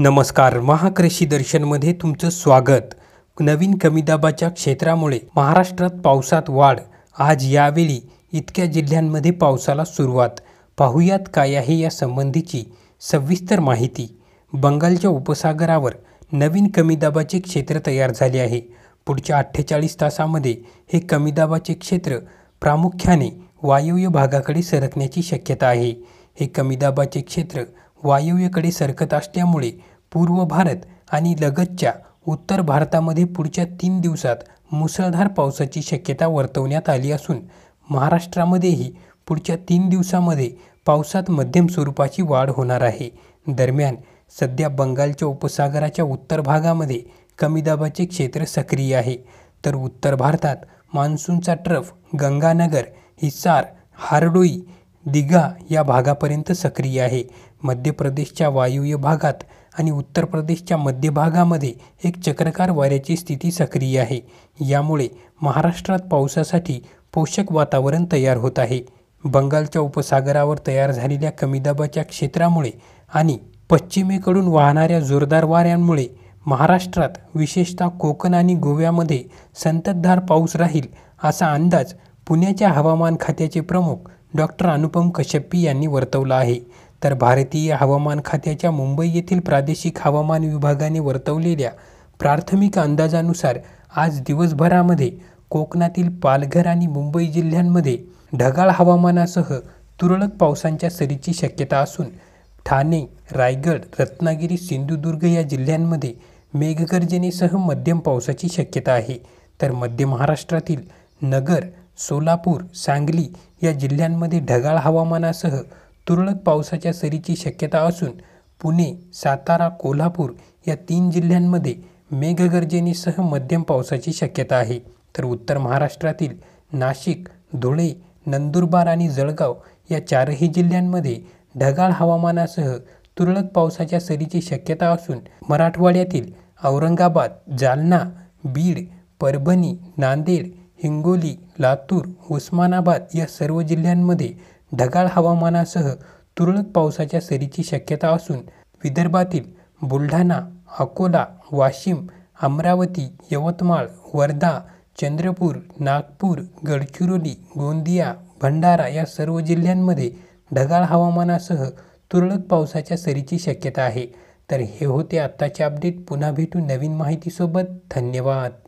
नमस्कार महाकृषी दर्शनमध्ये तुमचं स्वागत नवीन कमीदाबाच्या क्षेत्रामुळे महाराष्ट्रात पावसात वाढ आज यावेळी इतक्या जिल्ह्यांमध्ये पावसाला सुरुवात पाहुयात काय आहे या संबंधीची सविस्तर माहिती बंगालच्या उपसागरावर नवीन कमीदाबाचे क्षेत्र तयार झाले आहे पुढच्या अठ्ठेचाळीस तासामध्ये हे कमीदाबाचे क्षेत्र प्रामुख्याने वायव्य भागाकडे सरकण्याची शक्यता आहे हे कमीदाबाचे क्षेत्र वायव्येकडे सरकत असल्यामुळे पूर्व भारत आणि लगतच्या उत्तर भारतामध्ये पुढच्या तीन दिवसात मुसळधार पावसाची शक्यता वर्तवण्यात आली असून महाराष्ट्रामध्येही पुढच्या तीन दिवसामध्ये पावसात मध्यम स्वरूपाची वाढ होणार आहे दरम्यान सध्या बंगालच्या उपसागराच्या उत्तर भागामध्ये कमी दाबाचे क्षेत्र सक्रिय आहे तर उत्तर भारतात मान्सूनचा ट्रफ गंगानगर हिसार हारडोई दिघा या भागापर्यंत सक्रिय आहे मध्य प्रदेशच्या वायव्य भागात आणि उत्तर प्रदेशच्या मध्य भागामध्ये एक चक्रकार वाऱ्याची स्थिती सक्रिय आहे यामुळे महाराष्ट्रात पावसासाठी पोषक वातावरण तयार होत आहे बंगालच्या उपसागरावर तयार झालेल्या कमी दाबाच्या क्षेत्रामुळे आणि पश्चिमेकडून वाहणाऱ्या जोरदार वाऱ्यांमुळे महाराष्ट्रात विशेषतः कोकण आणि गोव्यामध्ये संततधार पाऊस राहील असा अंदाज पुण्याच्या हवामान खात्याचे प्रमुख डॉक्टर अनुपम कश्यपी यांनी वर्तवला आहे तर भारतीय हवामान खात्याच्या मुंबई येथील प्रादेशिक हवामान विभागाने वर्तवलेल्या प्राथमिक अंदाजानुसार आज दिवसभरामध्ये कोकणातील पालघर आणि मुंबई जिल्ह्यांमध्ये ढगाळ हवामानासह तुरळक पावसांच्या सरीची शक्यता असून ठाणे रायगड रत्नागिरी सिंधुदुर्ग या जिल्ह्यांमध्ये मेघगर्जनेसह मध्यम पावसाची शक्यता आहे तर मध्य महाराष्ट्रातील नगर सोलापूर सांगली या जिल्ह्यांमध्ये ढगाळ हवामानासह तुरळक पावसाच्या सरीची शक्यता असून पुणे सातारा कोल्हापूर या तीन जिल्ह्यांमध्ये मेघगर्जनेसह मध्यम पावसाची शक्यता आहे तर उत्तर महाराष्ट्रातील नाशिक धुळे नंदुरबार आणि जळगाव या चारही जिल्ह्यांमध्ये ढगाळ हवामानासह तुरळक पावसाच्या सरीची शक्यता असून मराठवाड्यातील औरंगाबाद जालना बीड परभणी नांदेड हिंगोली लातूर उस्मानाबाद या सर्व जिल्ह्यांमध्ये ढगाळ हवामानासह तुरळक पावसाच्या सरीची शक्यता असून विदर्भातील बुलढाणा अकोला वाशिम अमरावती यवतमाळ वर्धा चंद्रपूर नागपूर गडचिरोली गोंदिया भंडारा या सर्व जिल्ह्यांमध्ये ढगाळ हवामानासह तुरळक पावसाच्या सरीची शक्यता आहे तर हे होते आत्ताचे अपडेट पुन्हा भेटू नवीन माहितीसोबत धन्यवाद